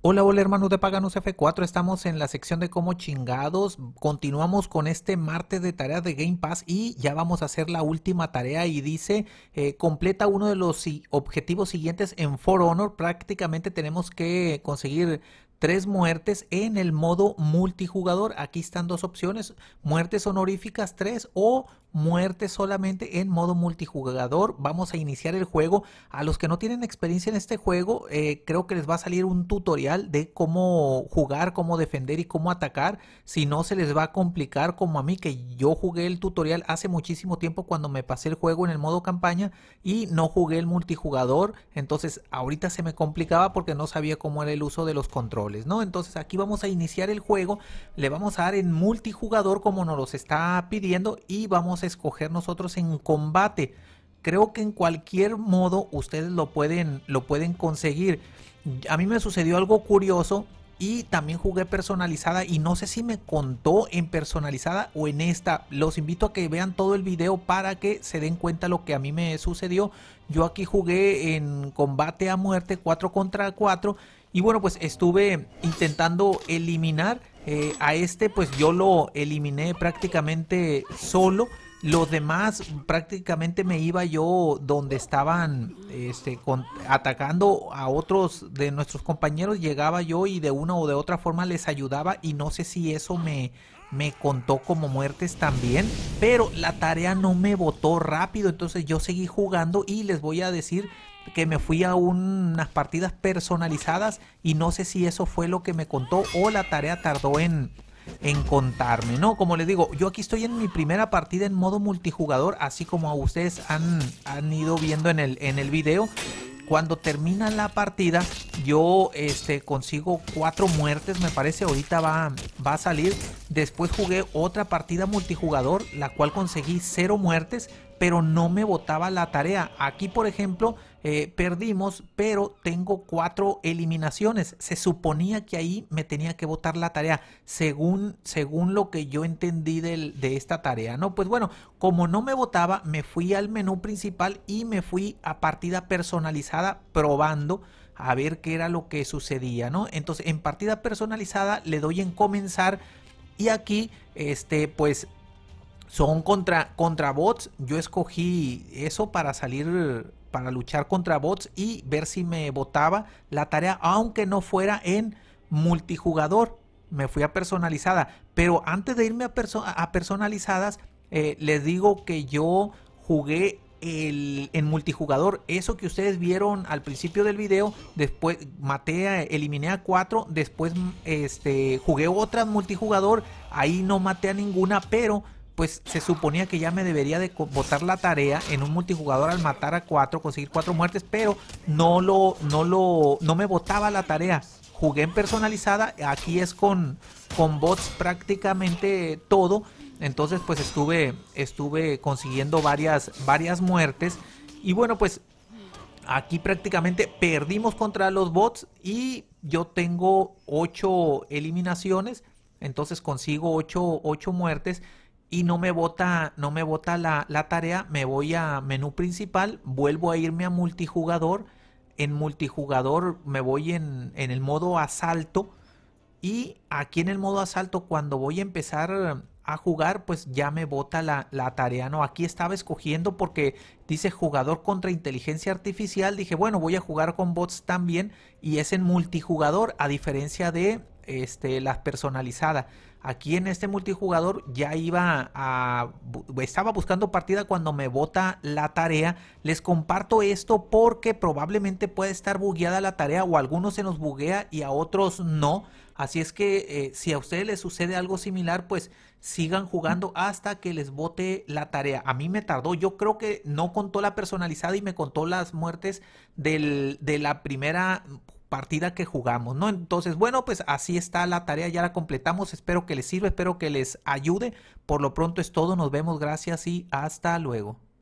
Hola, hola hermanos de Paganos F4, estamos en la sección de cómo chingados, continuamos con este martes de tareas de Game Pass y ya vamos a hacer la última tarea y dice, eh, completa uno de los objetivos siguientes en For Honor, prácticamente tenemos que conseguir tres muertes en el modo multijugador. Aquí están dos opciones, muertes honoríficas 3 o muerte solamente en modo multijugador. Vamos a iniciar el juego. A los que no tienen experiencia en este juego, eh, creo que les va a salir un tutorial de cómo jugar, cómo defender y cómo atacar. Si no, se les va a complicar como a mí, que yo jugué el tutorial hace muchísimo tiempo cuando me pasé el juego en el modo campaña y no jugué el multijugador. Entonces, ahorita se me complicaba porque no sabía cómo era el uso de los controles, ¿no? Entonces, aquí vamos a iniciar el juego. Le vamos a dar en multijugador como nos lo está pidiendo y vamos escoger nosotros en combate. Creo que en cualquier modo ustedes lo pueden, lo pueden conseguir. A mí me sucedió algo curioso y también jugué personalizada y no sé si me contó en personalizada o en esta. Los invito a que vean todo el video para que se den cuenta lo que a mí me sucedió. Yo aquí jugué en combate a muerte 4 contra 4 y bueno pues estuve intentando eliminar eh, a este pues yo lo eliminé prácticamente solo. Los demás prácticamente me iba yo donde estaban este, atacando a otros de nuestros compañeros, llegaba yo y de una o de otra forma les ayudaba y no sé si eso me, me contó como muertes también, pero la tarea no me botó rápido, entonces yo seguí jugando y les voy a decir que me fui a unas partidas personalizadas y no sé si eso fue lo que me contó o la tarea tardó en, en contarme, ¿no? Como les digo, yo aquí estoy en mi primera partida en modo multijugador, así como ustedes han, ido viendo en el, en el video cuando termina la partida yo este consigo cuatro muertes me parece ahorita va, va a salir después jugué otra partida multijugador la cual conseguí cero muertes pero no me botaba la tarea aquí por ejemplo eh, perdimos, pero tengo cuatro eliminaciones. Se suponía que ahí me tenía que votar la tarea, según, según lo que yo entendí del, de esta tarea, ¿no? Pues bueno, como no me votaba, me fui al menú principal y me fui a partida personalizada probando a ver qué era lo que sucedía, ¿no? Entonces, en partida personalizada le doy en comenzar y aquí, este, pues son contra, contra bots. Yo escogí eso para salir para luchar contra bots y ver si me botaba la tarea, aunque no fuera en multijugador. Me fui a personalizada, pero antes de irme a, a personalizadas, eh, les digo que yo jugué el, en multijugador. Eso que ustedes vieron al principio del video, después maté, a, eliminé a cuatro, después este, jugué otra multijugador, ahí no maté a ninguna, pero pues se suponía que ya me debería de botar la tarea en un multijugador al matar a cuatro, conseguir cuatro muertes, pero no lo, no lo, no me botaba la tarea. Jugué en personalizada, aquí es con, con bots prácticamente todo. Entonces, pues estuve, estuve consiguiendo varias, varias muertes. Y bueno, pues aquí prácticamente perdimos contra los bots. Y yo tengo ocho eliminaciones. Entonces consigo ocho 8 muertes y no me bota, no me bota la, tarea, me voy a menú principal, vuelvo a irme a multijugador, en multijugador me voy en, en el modo asalto y aquí en el modo asalto cuando voy a empezar a jugar pues ya me bota la, la tarea, ¿no? Aquí estaba escogiendo porque dice jugador contra inteligencia artificial, dije bueno voy a jugar con bots también y es en multijugador a diferencia de este, la personalizada. Aquí en este multijugador ya iba a... Estaba buscando partida cuando me bota la tarea. Les comparto esto porque probablemente puede estar bugueada la tarea o algunos se nos buguea y a otros no. Así es que eh, si a ustedes les sucede algo similar, pues sigan jugando hasta que les bote la tarea. A mí me tardó, yo creo que no contó la personalizada y me contó las muertes de la primera partida que jugamos, ¿no? Entonces, bueno, pues así está la tarea, ya la completamos, espero que les sirva, espero que les ayude. Por lo pronto es todo, nos vemos, gracias y hasta luego.